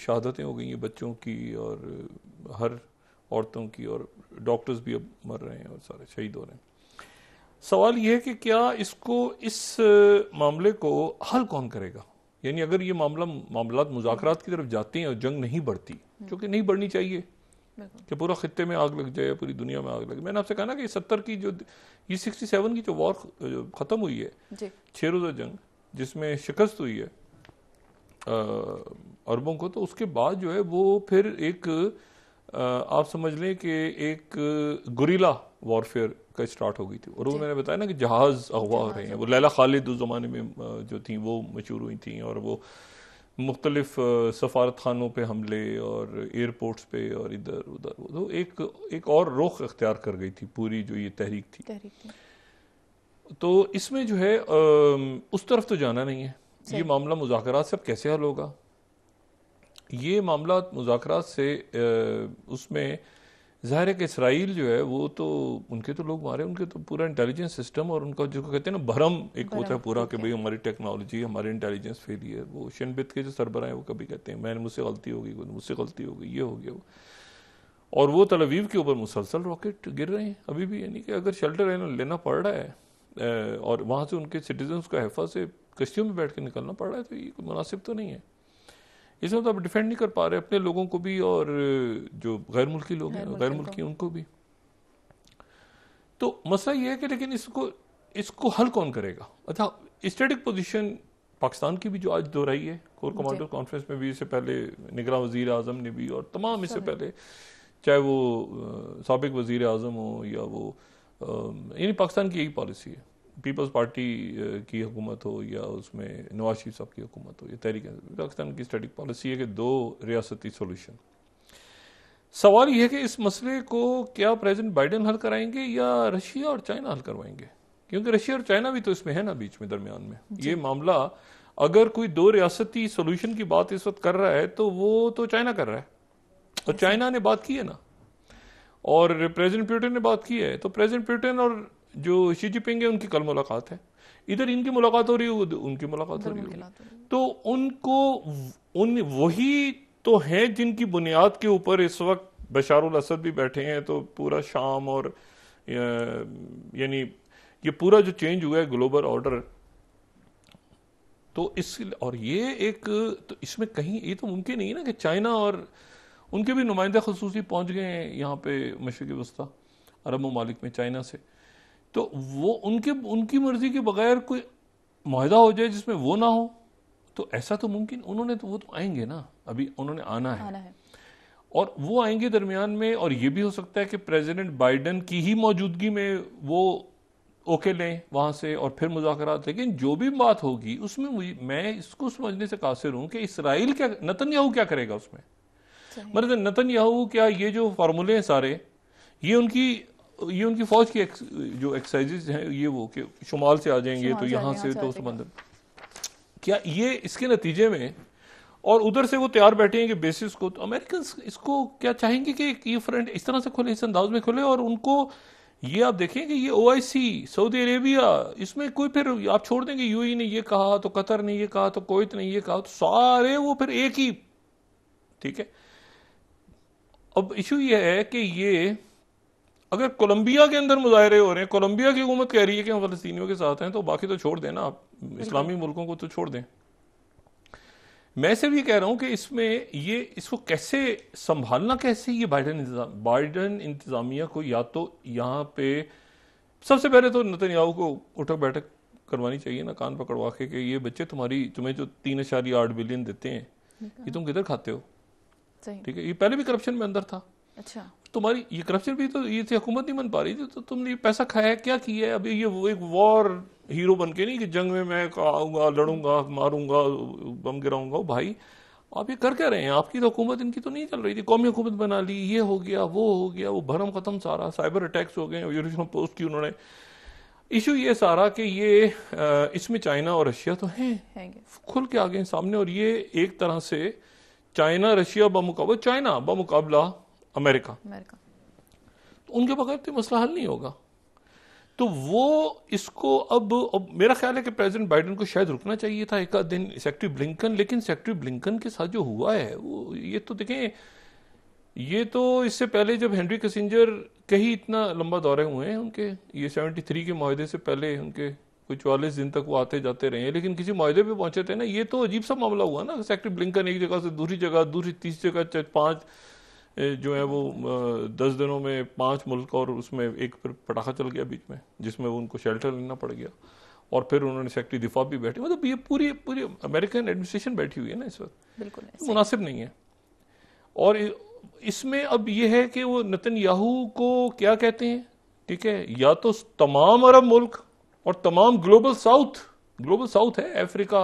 शहादतें हो गई हैं बच्चों की और हर औरतों की और डॉक्टर्स भी अब मर रहे हैं और सारे शहीद हो रहे हैं सवाल यह है कि क्या इसको इस मामले को हल कौन करेगा यानी अगर ये मामला मामला मुजाकर की तरफ जाते हैं और जंग नहीं बढ़ती जो हम्म। कि नहीं बढ़नी चाहिए कि पूरा खत्े में आग लग जाए पूरी दुनिया में आग लग मैंने आपसे कहा ना कि सत्तर की जो ये सिक्सटी सेवन की जो वॉर ख़त्म हुई है छः रोज़ा जंग जिसमें शिकस्त हुई है अरबों को तो उसके बाद जो है वो फिर एक आ, आप समझ लें कि एक गुरीला वॉरफेयर का स्टार्ट हो गई थी और वो मैंने बताया ना कि जहाज़ अगवा हो रहे हैं वो लैला खालिद उस ज़माने में जो थी वो मशहूर हुई थी और वो मुख्तलिफ सफारत खानों पर हमले और एयरपोर्ट्स पर और इधर उधर वो एक एक और रुख अख्तियार कर गई थी पूरी जो ये तहरीक थी, तहरीक थी। तो इसमें जो है उस तरफ तो जाना नहीं है ये मामला मुजाकर से अब कैसे हल होगा ये मामला मुजाकर से उसमें ज़ाहिर है कि इसराइल जो है वो तो उनके तो लोग मारे उनके तो पूरा इंटेलिजेंस सिस्टम और उनका जो कहते हैं ना भरम एक होता है पूरा कि भाई हमारी टेक्नोलॉजी हमारे इंटेलिजेंस फेलियर वो शनबित के जो सरबरा हैं वो कभी कहते हैं मैंने मुझसे गलती होगी मुझसे गलती होगी ये हो गया वो और वो तलवीव के ऊपर मुसलसल रॉकेट गिर रहे हैं अभी भी यानी कि अगर शेल्टर लेना पड़ रहा है और वहाँ से उनके सिटीजन को हिफा से कश्तियों में बैठ के निकलना पड़ रहा है तो ये मुनासिब तो नहीं है इसमें मतलब तो आप डिफेंड नहीं कर पा रहे अपने लोगों को भी और जो गैर मुल्की लोग हैं गैर मुल्की उनको भी तो मसला यह है कि लेकिन इसको इसको हल कौन करेगा अच्छा स्टेटिक पोजीशन पाकिस्तान की भी जो आज दोहराई है कोर कमांडर कॉन्फ्रेंस में भी इससे पहले निगरान वजीर अजम ने भी और तमाम इससे पहले चाहे वो सबक वजीर अजम हो या वो यानी पाकिस्तान की यही पॉलिसी है पीपल्स पार्टी की हुकूमत हो या उसमें नवाज शरीफ साहब की हुकूमत हो या तहरीक पाकिस्तान की स्टेटिक पॉलिसी है कि दो रियासती सोल्यूशन सवाल यह है कि इस मसले को क्या प्रेजिडेंट बाइडन हल कराएंगे या रशिया और चाइना हल करवाएंगे क्योंकि रशिया और चाइना भी तो इसमें है ना बीच में दरमियान में ये मामला अगर कोई दो रियासती सोल्यूशन की बात इस वक्त कर रहा है तो वो तो चाइना कर रहा है और तो चाइना ने बात की है ना और प्रेसिडेंट प्यूटन ने बात की है तो प्रेसिडेंट प्यूटन और जो शी जिनपिंग है उनकी कल मुलाकात है इधर इनकी मुलाकात हो रही है उनकी मुलाकात हो रही है तो उनको उन वही तो हैं जिनकी बुनियाद के ऊपर इस वक्त बशारुल असद भी बैठे हैं तो पूरा शाम और यानी ये पूरा जो चेंज हुआ है ग्लोबल ऑर्डर तो इस और ये एक तो इसमें कहीं ये तो मुमकिन नहीं है ना कि चाइना और उनके भी नुमाइंदे खसूसी पहुंच गए हैं यहाँ पे मशरक़ वस्ती अरब ममालिक में चाइना से तो वो उनके उनकी मर्जी के बगैर कोई माहिदा हो जाए जिसमें वो ना हो तो ऐसा तो मुमकिन उन्होंने तो वो तो आएंगे ना अभी उन्होंने आना है, आना है। और वो आएंगे दरमियान में और ये भी हो सकता है कि प्रेसिडेंट बाइडन की ही मौजूदगी में वो ओके लें वहाँ से और फिर मुजाकरात लेकिन जो भी बात होगी उसमें मुझे मैं इसको समझने से कासिर हूँ कि इसराइल क्या नतन याहू क्या करेगा उसमें मतलब नतन याहू क्या ये जो फार्मूले हैं सारे ये उनकी ये उनकी फौज की एक, जो एक्सरसाइजेज हैं ये वो कि शुमाल से आ जाएंगे तो यहाँ से तो समंदर क्या ये इसके नतीजे में और उधर से वो तैयार बैठे हैं कि बेसिस को तो अमेरिकन इसको क्या चाहेंगे कि ये फ्रंट इस तरह से खुले इस अंदाज में खुले और उनको ये आप देखें कि ये सी सऊदी अरेबिया इसमें कोई फिर आप छोड़ देंगे ई e ने ये कहा तो कतर ने ये कहा तो कोत ने ये कहा तो सारे वो फिर एक ही ठीक है अब इशू ये है कि ये अगर कोलंबिया के अंदर मुजाहरे हो रहे हैं कोलंबिया की हुकूमत कह रही है कि हम फलस्तियों के साथ हैं तो बाकी तो छोड़ देना आप इस्लामी मुल्कों को तो छोड़ दें मैं सिर्फ ये कह रहा हूं कि इसमें ये इसको कैसे संभालना कैसे ये बाइडन बाइडन इंतज़ामिया को या तो यहाँ पे सबसे पहले तो नतनयाहू को उठक बैठक करवानी चाहिए ना कान पकड़वा के कि ये बच्चे तुम्हारी तुम्हें जो तीन अशारिया आठ बिलियन देते हैं ये तुम किधर खाते हो ठीक है ये पहले भी करप्शन में अंदर था अच्छा तुम्हारी ये करप्शन भी तो ये थी हुकूमत नहीं बन पा रही थी तो तुमने ये पैसा खाया क्या किया है अभी ये वो एक वॉर हीरो बन के नहीं कि जंग में मैं आऊँगा लड़ूंगा मारूंगा बम गिराऊंगा भाई आप ये कर क्या रहे हैं आपकी तो हुकूमत इनकी तो नहीं चल रही थी कौमी हुकूमत बना ली ये हो गया वो हो गया वो भरम ख़त्म सारा साइबर अटैक्स हो गए पोस्ट की उन्होंने इशू ये सारा कि ये इसमें चाइना और रशिया तो हैं खुल के आ गए सामने और ये एक तरह से चाइना रशिया बमुकाबला चाइना बमुकाबला अमेरिका अमेरिका तो उनके बगैर तो मसला हल नहीं होगा तो वो इसको अब अब मेरा ख्याल है कि प्रेसिडेंट बाइडेन को शायद रुकना चाहिए था एक दिन सेक्रेटरी ब्लिंकन लेकिन सेक्रेटरी ब्लिंकन के साथ जो हुआ है वो ये तो देखें ये तो इससे पहले जब हेनरी कसिंजर कहीं इतना लंबा दौरे हुए हैं उनके ये सेवेंटी थ्री के माहदे से पहले उनके कोई चवालीस दिन तक वो आते जाते रहे हैं लेकिन किसी माहदे पे पहुंचे थे ना ये तो अजीब सा मामला हुआ ना सेक्रेटरी ब्लिंकन एक जगह से दूसरी जगह दूसरी तीसरी जगह पांच जो है वो दस दिनों में पांच मुल्क और उसमें एक फिर पटाखा चल गया बीच में जिसमें वो उनको शेल्टर लेना पड़ गया और फिर उन्होंने सेक्रेटरी दिफा भी बैठे मतलब ये पूरी पूरी अमेरिकन एडमिनिस्ट्रेशन बैठी हुई है ना इस वक्त बिल्कुल मुनासिब नहीं है और इसमें अब ये है कि वो नितिन याहू को क्या कहते हैं ठीक है या तो तमाम अरब मुल्क और तमाम ग्लोबल साउथ ग्लोबल साउथ है अफ्रीका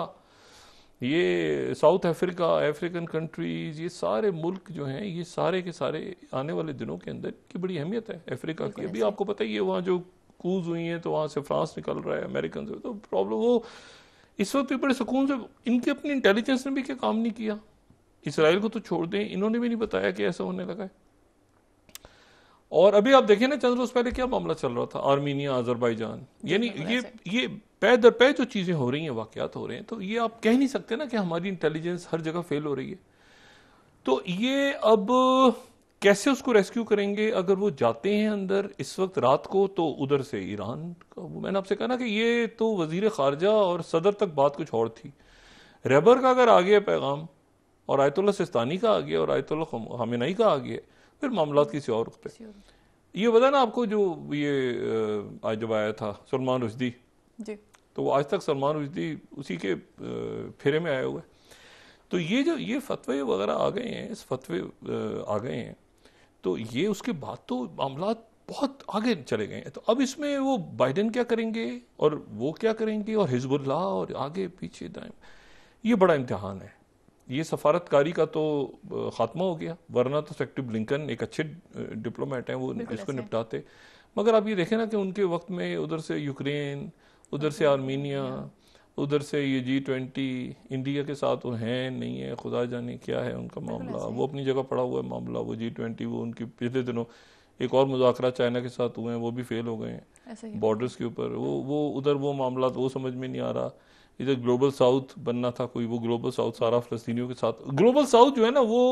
ये साउथ अफ्रीका अफ्रीकन कंट्रीज़ ये सारे मुल्क जो हैं ये सारे के सारे आने वाले दिनों के अंदर की बड़ी अहमियत है अफ्रीका की अभी आपको पता ही है वहाँ जो कूज हुई हैं तो वहाँ से फ्रांस निकल रहा है अमेरिकन से तो प्रॉब्लम वो इस वक्त भी बड़े सुकून से इनके अपनी इंटेलिजेंस ने भी क्या काम नहीं किया इसराइल को तो छोड़ दें इन्होंने भी नहीं बताया कि ऐसा होने लगा है और अभी आप देखें ना चंद्र रोज पहले क्या मामला चल रहा था आर्मीनिया अजरबाईजान यानी ये ये पै दर पै जो चीज़ें हो रही हैं वाक़ात हो रहे हैं तो ये आप कह नहीं सकते ना कि हमारी इंटेलिजेंस हर जगह फेल हो रही है तो ये अब कैसे उसको रेस्क्यू करेंगे अगर वो जाते हैं अंदर इस वक्त रात को तो उधर से ईरान का वो मैंने आपसे कहा ना कि ये तो वजीर खारजा और सदर तक बात कुछ और थी रेबर का अगर आ गया पैगाम और आयतुल्ला सिस्तानी का आ गया और आयतुल्ला हामिनाई का आ गया फिर मामला किसी और पे ये बताया ना आपको जो ये आज जब आया था सलमान रुशदी जी तो वो आज तक सलमान रुजदी उसी के फेरे में आया हुआ है तो ये जो ये फतवे वगैरह आ गए हैं इस फतवे आ गए हैं तो ये उसके बाद तो मामला बहुत आगे चले गए हैं तो अब इसमें वो बाइडन क्या करेंगे और वो क्या करेंगे और हिजबुल्ला और आगे पीछे दाएं ये बड़ा इम्तहान है ये सफारतकारी का तो ख़ात्मा हो गया वरना तो सेक्टिव ब्लिंकन एक अच्छे डिप्लोमेट हैं वो इसको निपटाते मगर आप ये देखें ना कि उनके वक्त में उधर से यूक्रेन उधर से आर्मीनिया उधर से ये जी ट्वेंटी इंडिया के साथ वो हैं नहीं है खुदा जाने क्या है उनका मामला वो अपनी जगह पड़ा हुआ है मामला वो जी ट्वेंटी वो उनकी पिछले दिनों एक और मुजाकर चाइना के साथ हुए हैं वो भी फेल हो गए हैं बॉर्डर्स के ऊपर वो वो उधर वो मामला वो समझ में नहीं आ रहा इधर ग्लोबल साउथ बनना था कोई वो ग्लोबल साउथ सारा फलस्तियों के साथ ग्लोबल साउथ जो है ना वो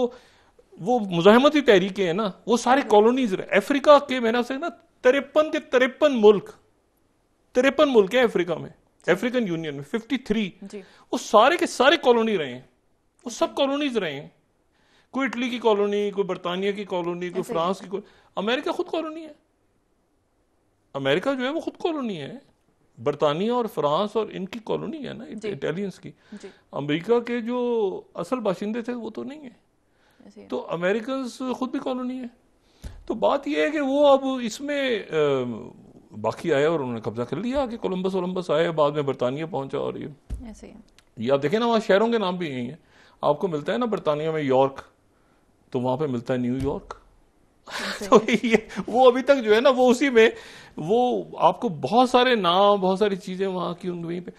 वो मुजाहमती तहरीकें हैं ना वो सारे कॉलोनीज अफ्रीका के मैंने ना तिरपन के तिरपन मुल्क तिरपन मुल्क है अफ्रीका में अफ्रीकन यूनियन में 53 वो सारे के सारे कॉलोनी रहे हैं वो सब कॉलोनीज रहे हैं कोई इटली की कॉलोनी कोई बरतानिया की कॉलोनी कोई फ्रांस की कॉलोनी अमेरिका खुद कॉलोनी है अमेरिका जो है वो खुद कॉलोनी है बरतानिया और फ्रांस और इनकी कॉलोनी है ना इटालियंस की अमेरिका के जो असल बाशिंदे थे वो तो नहीं है तो अमेरिकन खुद भी कॉलोनी है तो बात यह है कि वो अब इसमें बाकी आया और उन्होंने कब्जा कर लिया आगे कोलम्बस वलम्बस आया बाद में बरतानिया पहुंचा और ये ऐसे ये आप देखें ना वहाँ शहरों के नाम भी यही है आपको मिलता है ना बरतानिया में यॉर्क तो वहाँ पे मिलता है न्यूयॉर्क तो ये वो अभी तक जो है ना वो उसी में वो आपको बहुत सारे नाम बहुत सारी चीज़ें वहाँ की उन वहीं पे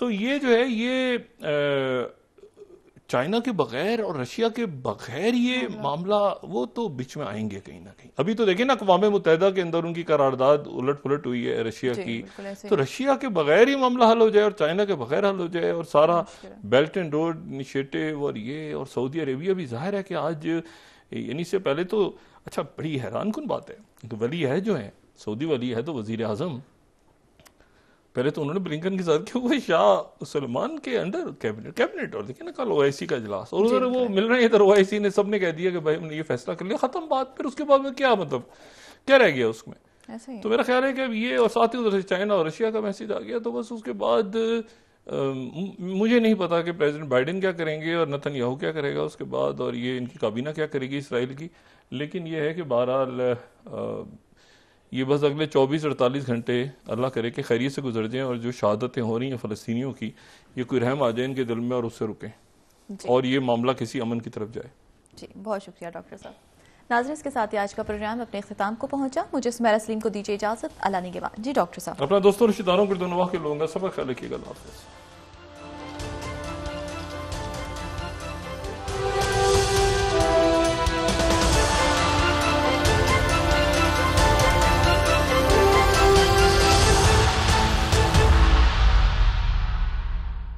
तो ये जो है ये आ, चाइना के बगैर और रशिया के बगैर ये हाँ, हाँ। मामला वो तो बीच में आएंगे कहीं ना कहीं अभी तो देखिए ना अकवा मुतहदा के अंदर उनकी करारदाद उलट पुलट हुई है रशिया की तो रशिया के बगैर ही मामला हल हो जाए और चाइना के बगैर हल हो जाए और सारा हाँ, बेल्ट एंड रोड इनिशिएटिव और ये और सऊदी अरेबिया भी जाहिर है कि आज यानी से पहले तो अच्छा बड़ी हैरान कन बात है तो वली है जो है सऊदी वली है तो वजीर अजम पहले तो उन्होंने ब्लिंकन के साथ क्यों हुआ शाह सलमान के अंडर कैबिनेट कैबिनेट और देखिए ना कल ओआईसी का इजलास और उधर वो मिल रहे हैं इधर ओआईसी ने सबने कह दिया कि भाई हमने ये फैसला कर लिया खत्म बात फिर उसके बाद में क्या मतलब क्या रह गया उसमें तो मेरा ख्याल है कि अब ये और साथ ही उधर से चाइना और रशिया का मैसेज आ गया तो बस उसके बाद आ, मुझे नहीं पता कि प्रेसिडेंट बाइडेन क्या करेंगे और नथन याहू क्या करेगा उसके बाद और ये इनकी काबीना क्या करेगी इसराइल की लेकिन ये है कि बहरहाल ये बस अगले 24 अड़तालीस घंटे अल्लाह करे कि खैरियत से गुजर जाए और जो शहादतें हो रही हैं फ़लस्तियों की ये कोई रहम आ जाए इनके दिल में और उससे रुकें और ये मामला किसी अमन की तरफ जाए जी बहुत शुक्रिया डॉक्टर साहब नाजर इसके साथ ही आज का प्रोग्राम अपने अख्ताम को पहुंचा मुझे सुमेरा सलीम को दीजिए इजाजत अलानी के बाद जी डॉक्टर साहब अपना दोस्तों रिश्तेदारों को के लोगों का सबका ख्याल रखिएगा